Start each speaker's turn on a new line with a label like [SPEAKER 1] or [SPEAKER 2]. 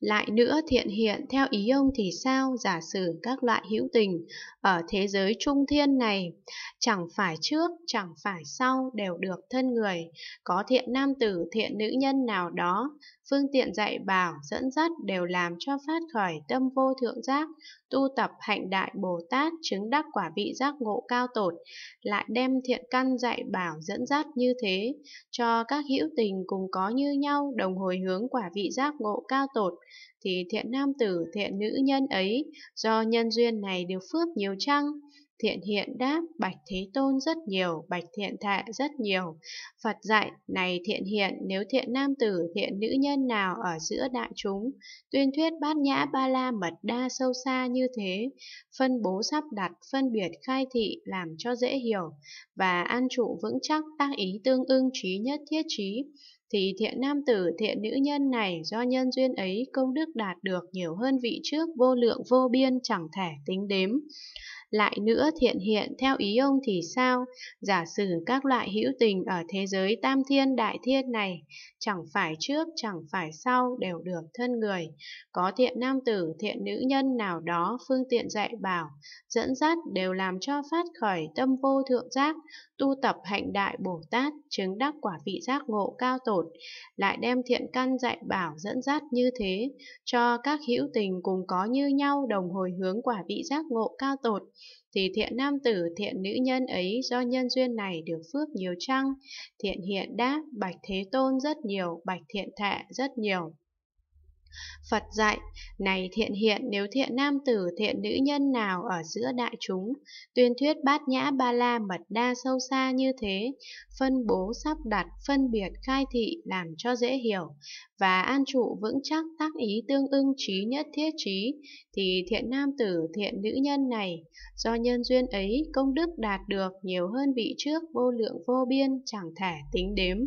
[SPEAKER 1] Lại nữa thiện hiện theo ý ông thì sao giả sử các loại hữu tình ở thế giới trung thiên này chẳng phải trước chẳng phải sau đều được thân người, có thiện nam tử thiện nữ nhân nào đó, phương tiện dạy bảo dẫn dắt đều làm cho phát khởi tâm vô thượng giác, tu tập hạnh đại Bồ Tát chứng đắc quả vị giác ngộ cao tột, lại đem thiện căn dạy bảo dẫn dắt như thế, cho các hữu tình cùng có như nhau đồng hồi hướng quả vị giác ngộ cao tột, thì thiện nam tử thiện nữ nhân ấy do nhân duyên này được phước nhiều chăng? Thiện hiện đáp Bạch Thế Tôn rất nhiều, Bạch Thiện Thệ rất nhiều. Phật dạy, này thiện hiện, nếu thiện nam tử, thiện nữ nhân nào ở giữa đại chúng, tuyên thuyết bát nhã ba la mật đa sâu xa như thế, phân bố sắp đặt, phân biệt khai thị làm cho dễ hiểu, và an trụ vững chắc tác ý tương ưng trí nhất thiết trí, thì thiện nam tử thiện nữ nhân này do nhân duyên ấy công đức đạt được nhiều hơn vị trước vô lượng vô biên chẳng thể tính đếm. Lại nữa thiện hiện theo ý ông thì sao? Giả sử các loại hữu tình ở thế giới tam thiên đại thiên này, chẳng phải trước, chẳng phải sau đều được thân người. Có thiện nam tử, thiện nữ nhân nào đó phương tiện dạy bảo, dẫn dắt đều làm cho phát khởi tâm vô thượng giác, tu tập hạnh đại Bồ Tát, chứng đắc quả vị giác ngộ cao tổ tột, lại đem thiện căn dạy bảo dẫn dắt như thế, cho các hữu tình cùng có như nhau đồng hồi hướng quả vị giác ngộ cao tột, thì thiện nam tử, thiện nữ nhân ấy do nhân duyên này được phước nhiều chăng? Thiện hiện đáp, bạch thế tôn rất nhiều, bạch thiện thệ rất nhiều. Phật dạy, này thiện hiện nếu thiện nam tử thiện nữ nhân nào ở giữa đại chúng, tuyên thuyết bát nhã ba la mật đa sâu xa như thế, phân bố sắp đặt, phân biệt khai thị làm cho dễ hiểu, và an trụ vững chắc tác ý tương ưng trí nhất thiết trí, thì thiện nam tử thiện nữ nhân này, do nhân duyên ấy công đức đạt được nhiều hơn vị trước vô lượng vô biên chẳng thể tính đếm.